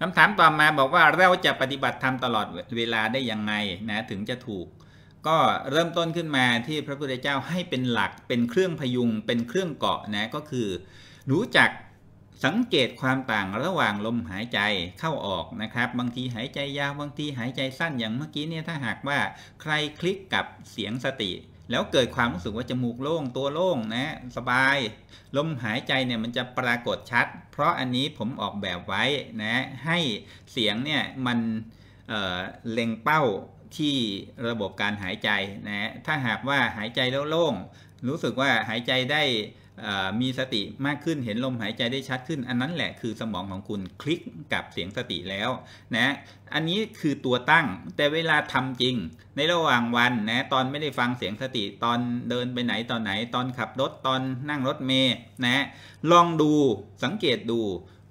คำถามต่อมาบอกว่าเราจะปฏิบัติธรรมตลอดเวลาได้ยังไงนะถึงจะถูก ก็เริ่มต้นขึ้นมาที่พระพุทธเจ้าให้เป็นหลักเป็นเครื่องพยุง เป็นเครื่องเกาะนะก็คือ รู้จักสังเกตความต่างระหว่างลมหายใจเข้าออกนะครับบางทีหายใจยาว บางทีหายใจสั้นอย่างเมื่อกี้เนี่ยถ้าหากว่าใครคลิกกับเสียงสติแล้วเกิดความรู้สึกว่าจมูกโล่ง ตัวโล่งนะสบาย ลมหายใจเนี่ยมันจะปรากฏชัด เพราะอันนี้ผมออกแบบไว้นะ ให้เสียงเนี่ยมันเเล็งเป้าที่ระบบการหายใจนะถ้าหากว่าหายใจแล้วโล่ง รู้สึกว่าหายใจได้มีสติมากขึ้นเห็นลมหายใจได้ชัดขึ้น อันนั้นแหละคือสมองของคุณคลิกกับเสียงสติแล้ว นะ อันนี้คือตัวตั้งแต่เวลาทำจริง ในระหว่างวันนะ ตอนไม่ได้ฟังเสียงสติตอนเดินไปไหนตอนไหน ตอนขับรถตอน นั่งรถเมย์นะ ลองดูสังเกตดู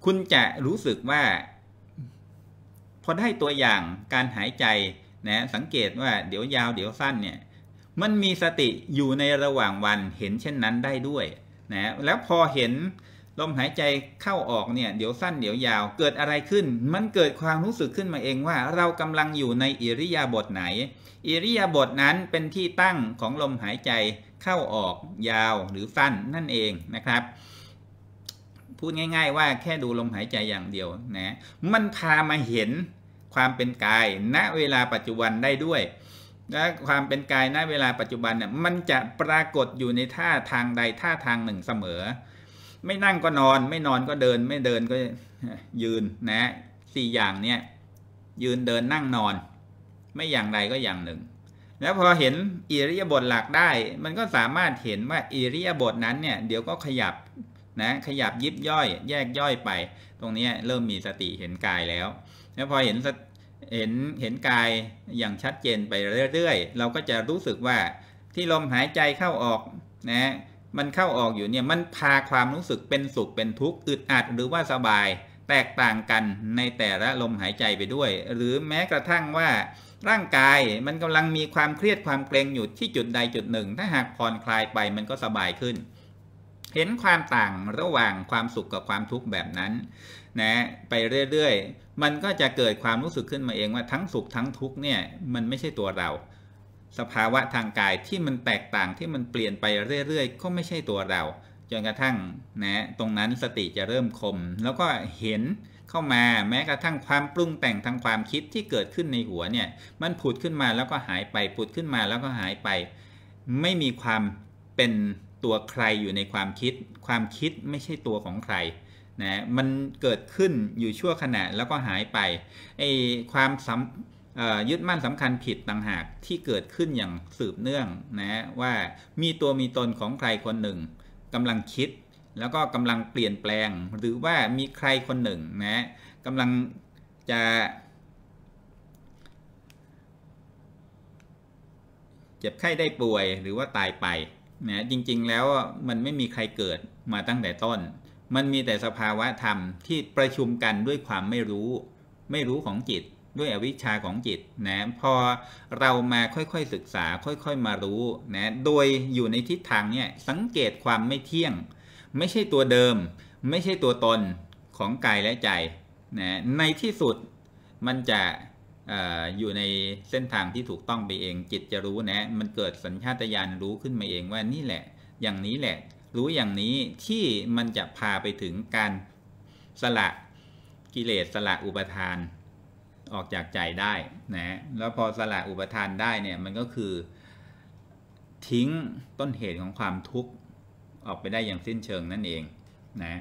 คุณจะรู้สึกว่าพอได้ตัวอย่างการหายใจนะสังเกตว่า เดี๋ยวยาวเดี๋ยวสั้นเนี่ย มันมีสติอยู่ในระหว่างวันเห็นเช่นนั้นได้ด้วยนะแล้วพอเห็นลมหายใจเข้าออกเนี่ย เดี๋ยวสั้นเดี๋ยวยาวเกิดอะไรขึ้น มันเกิดความรู้สึกขึ้นมาเองว่า เรากำลังอยู่ในอิริยาบถไหน อิริยาบถนั้นเป็นที่ตั้งของลมหายใจเข้าออก ยาวหรือสั้นนั่นเองนะครับพูดง่าย ๆ ว่าแค่ดูลมหายใจอย่างเดียวนะมันพามาเห็นความเป็นกาย ณเวลาปัจจุบันได้ด้วยและความเป็นกายในเวลาปัจจุบันเนี่ยมันจะปรากฏอยู่ในท่าทางใดท่าทางหนึ่งเสมอ ไม่นั่งก็นอน ไม่นอนก็เดินไม่เดินก็ยืนนะสี่อย่างเนี่ย ยืนเดินนั่งนอน ไม่อย่างใดก็อย่างหนึ่ง แล้วพอเห็นอิริยาบถหลักได้ มันก็สามารถเห็นว่าอิริยาบถนั้นเนี่ย เดี๋ยวก็ขยับนะขยับยิบย่อย แยกย่อยไปตรงนี้เริ่มมีสติเห็นกายแล้ว แล้วพอเห็นเห็นเห็นกายอย่างชัดเจนไปเรื่อย ๆ เราก็จะรู้สึกว่าที่ลมหายใจเข้าออกนะมันเข้าออกอยู่เนี่ยมันพาความรู้สึกเป็นสุขเป็นทุกข์อึดอัดหรือว่าสบาย แตกต่างกันในแต่ละลมหายใจไปด้วย หรือแม้กระทั่งว่า ร่างกายมันกำลังมีความเครียดความเกรงอยู่ที่จุดใดจุดหนึ่ง ถ้าหากผ่อนคลายไปมันก็สบายขึ้นเห็นความต่างระหว่างความสุขกับความทุกข์แบบนั้นนะไปเรื่อยๆมันก็จะเกิดความรู้สึกขึ้นมาเองว่าทั้งสุขทั้งทุกข์เนี่ยมันไม่ใช่ตัวเรา สภาวะทางกายที่มันแตกต่างที่มันเปลี่ยนไปเรื่อยๆก็ไม่ใช่ตัวเราจนกระทั่งนะตรงนั้นสติจะเริ่มคม แล้วก็เห็นเข้ามาแม้กระทั่งความปรุงแต่งทางความคิดที่เกิดขึ้นในหัวเนี่ยมันผุดขึ้นมาแล้วก็หายไปผุดขึ้นมา แล้วก็หายไป ไม่มีความเป็นตัวใครอยู่ในความคิด ความคิดไม่ใช่ตัวของใครนะ มันเกิดขึ้นอยู่ชั่วขณะแล้วก็หายไป ไอ้ความสำยึดมั่นสำคัญผิดต่างหากที่เกิดขึ้นอย่างสืบเนื่องนะว่ามีตัวมีตนของใครคนหนึ่งกำลังคิดแล้วก็กำลังเปลี่ยนแปลงหรือว่ามีใครคนหนึ่งนะกำลังจะเจ็บไข้ได้ป่วยหรือว่าตายไปนะจริงๆแล้วมันไม่มีใครเกิดมาตั้งแต่ต้น มันมีแต่สภาวะธรรมที่ประชุมกันด้วยความไม่รู้ ไม่รู้ของจิตด้วยอวิชชาของจิตนะพอเรามาค่อย ๆ ศึกษาค่อย ๆมารู้นะโดยอยู่ในทิศทางเนี่ยสังเกตความไม่เที่ยง ไม่ใช่ตัวเดิม ไม่ใช่ตัวตนของกายและใจนะในที่สุดมันจะอยู่ในเส้นทางที่ถูกต้องไปเองจิตจะรู้นะมันเกิดสัญชาตญาณรู้ขึ้นมาเองว่านี่แหละ อย่างนี้แหละรู้อย่างนี้ที่มันจะพาไปถึงการสละกิเลสสละอุปทาน ออกจากใจได้นะแล้วพอสละอุปทานได้เนี่ยมันก็คือ ทิ้งต้นเหตุของความทุกข์ ออกไปได้อย่างสิ้นเชิงนั่นเองนะ